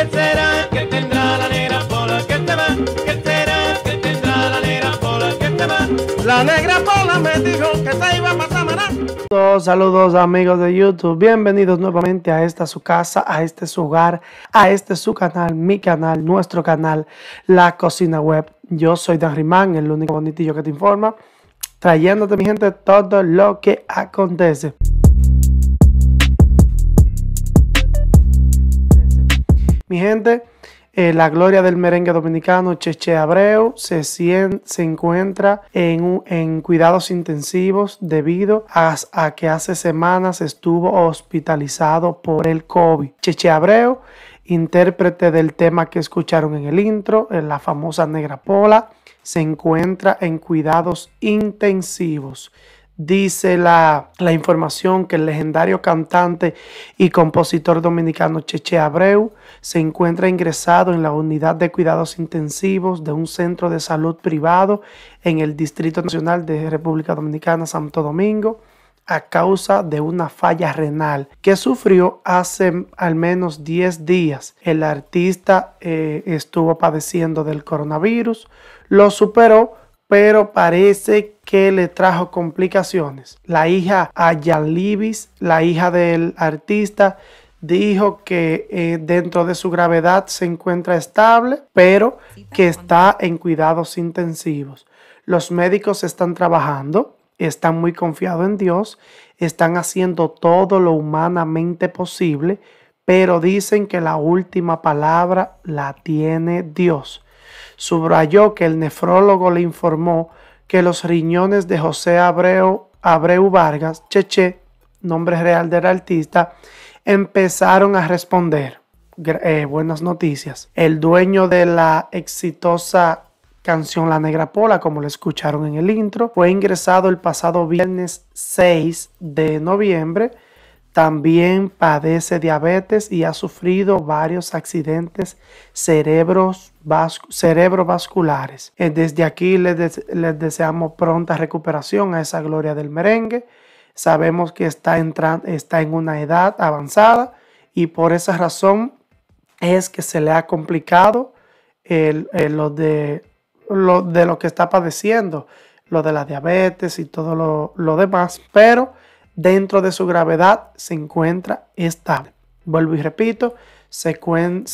¿Qué será que tendrá la negra pola que te va? ¿Qué será que tendrá la negra pola que te va? La negra pola me dijo que se iba a pasar Saludos, saludos amigos de YouTube. Bienvenidos nuevamente a esta su casa, a este su hogar, a este su canal, mi canal, nuestro canal, La Cocina Web. Yo soy Dan Rimán, el único bonitillo que te informa, trayéndote mi gente todo lo que acontece. Mi gente, eh, la gloria del merengue dominicano, Cheche Abreu, se, se encuentra en, en, cuidados intensivos debido a, que hace semanas estuvo hospitalizado por el COVID. Cheche Abreu, intérprete del tema que escucharon en el intro, en la famosa Negra Pola, se encuentra en cuidados intensivos dice la, información que el legendario cantante y compositor dominicano Cheche Abreu se encuentra ingresado en la unidad de cuidados intensivos de un centro de salud privado en el Distrito Nacional de República Dominicana, Santo Domingo a causa de una falla renal que sufrió hace al menos 10 días. El artista eh, estuvo padeciendo del coronavirus, lo superó, pero parece que le trajo complicaciones. La hija Ayalibis, la hija del artista, dijo que eh, dentro de su gravedad se encuentra estable, pero que está en cuidados intensivos. Los médicos están trabajando, están muy confiados en Dios, están haciendo todo lo humanamente posible, pero dicen que la última palabra la tiene Dios. Subrayó que el nefrólogo le informó que los riñones de José Abreu, Abreu Vargas, Cheche, nombre real del artista, empezaron a responder. Eh, buenas noticias. El dueño de la exitosa canción La Negra Pola, como lo escucharon en el intro, fue ingresado el pasado viernes 6 de noviembre también padece diabetes y ha sufrido varios accidentes cerebros cerebrovasculares. Eh, desde aquí les, deseamos pronta recuperación a esa gloria del merengue. Sabemos que está, está en una edad avanzada y por esa razón es que se le ha complicado lo, de, lo, de, lo que está padeciendo, lo de la diabetes y todo lo, lo demás. Pero dentro de su gravedad se encuentra estable. Vuelvo y repito, se,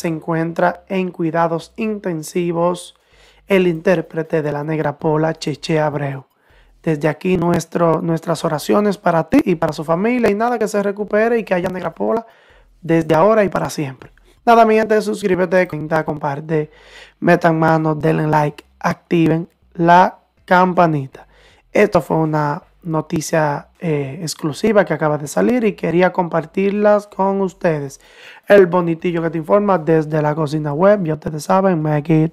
encuentra en cuidados intensivos el intérprete de la negra pola Cheche Abreu. Desde aquí nuestras oraciones para ti y para su familia y nada que se recupere y que haya negra pola desde ahora y para siempre. Nada, mi gente, suscríbete, comenta, comparte, metan mano, denle like, activen la campanita. Esto fue una noticia eh, exclusiva que acaba de salir y quería compartirlas con ustedes. El bonitillo que te informa desde la cocina web, ya ustedes saben, me aquí